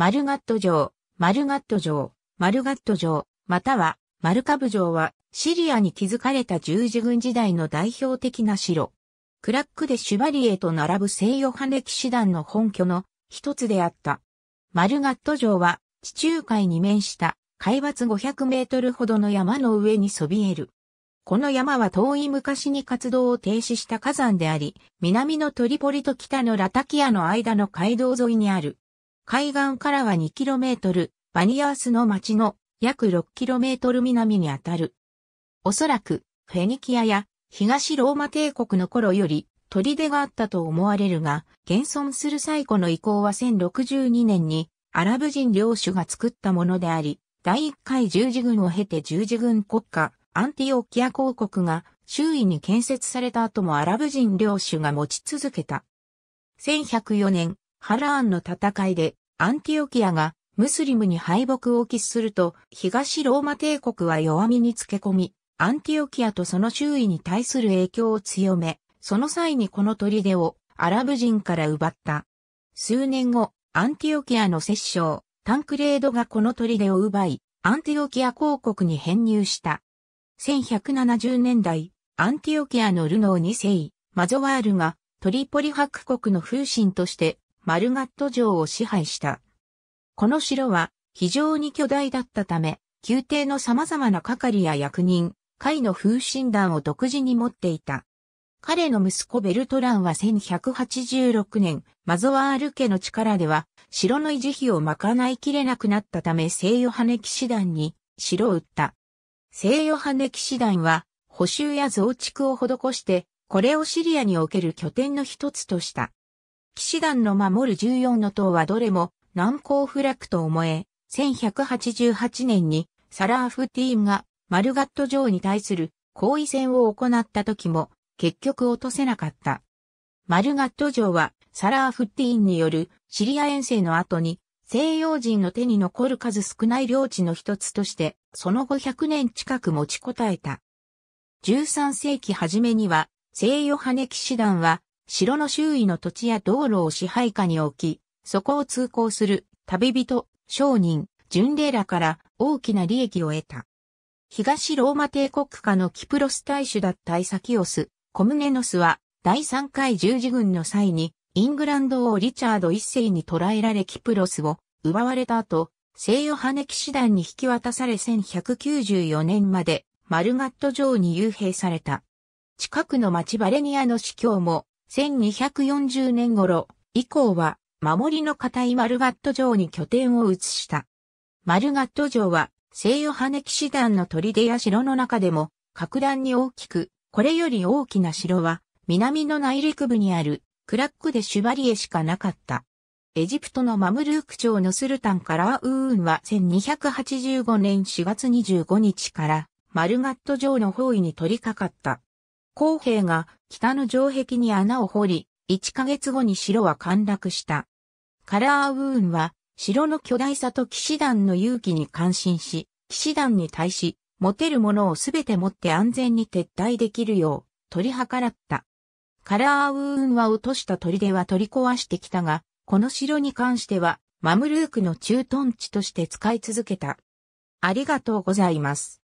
マルガット城、マルガット城、マルガット城、またはマルカブ城はシリアに築かれた十字軍時代の代表的な城。クラックでシュバリエと並ぶ西洋派歴史団の本拠の一つであった。マルガット城は地中海に面した海抜500メートルほどの山の上にそびえる。この山は遠い昔に活動を停止した火山であり、南のトリポリと北のラタキアの間の街道沿いにある。海岸からは 2km、バニアースの町の約 6km 南にあたる。おそらく、フェニキアや東ローマ帝国の頃より砦があったと思われるが、現存する最古の遺構は1062年にアラブ人領主が作ったものであり、第1回十字軍を経て十字軍国家、アンティオキア公国が周囲に建設された後もアラブ人領主が持ち続けた。1104年、ハラーンの戦いでアンティオキアがムスリムに敗北を喫すると、東ローマ帝国は弱みにつけ込み、アンティオキアとその周囲に対する影響を強め、その際にこの砦をアラブ人から奪った。数年後、アンティオキアの摂政、タンクレードがこの砦を奪い、アンティオキア公国に編入した。1170年代、アンティオキアのルノー2世、マゾワールがトリポリク国の風神としてマルガット城を支配した。この城は非常に巨大だったため、宮廷の様々な係や役人、会の風神団を独自に持っていた。彼の息子ベルトランは1186年、マゾワール家の力では、城の維持費を賄いきれなくなったため聖ヨハネ騎士団に城を売った。聖ヨハネ騎士団は、補修や増築を施して、これをシリアにおける拠点の一つとした。騎士団の守る14の塔はどれも難攻不落と思え、1188年にサラーフティーンがマルガット城に対する抗議戦を行った時も結局落とせなかった。マルガット城はサラーフティーンによるシリア遠征の後に西洋人の手に残る数少ない領地の一つとしてその後100年近く持ちこたえた。13世紀初めには西洋羽騎士団は城の周囲の土地や道路を支配下に置き、そこを通行する旅人、商人、巡礼らから大きな利益を得た。東ローマ帝国下のキプロス大使だったイサキオス、コムネノスは第3回十字軍の際にイングランド王リチャード一世に捕らえられキプロスを奪われた後、西ヨハネ騎士団に引き渡され1194年までマルガット城に幽閉された。近くの町バレニアの司教も1240年頃以降は守りの固いマルガット城に拠点を移した。マルガット城は西洋羽ネ騎士団の砦や城の中でも格段に大きく、これより大きな城は南の内陸部にあるクラックでシュバリエしかなかった。エジプトのマムルーク朝のスルタンカラーウーンは1285年4月25日からマルガット城の包囲に取り掛かった。公平が北の城壁に穴を掘り、1ヶ月後に城は陥落した。カラーウーンは、城の巨大さと騎士団の勇気に感心し、騎士団に対し、持てるものをすべて持って安全に撤退できるよう、取り計らった。カラーウーンは落とした砦は取り壊してきたが、この城に関しては、マムルークの駐屯地として使い続けた。ありがとうございます。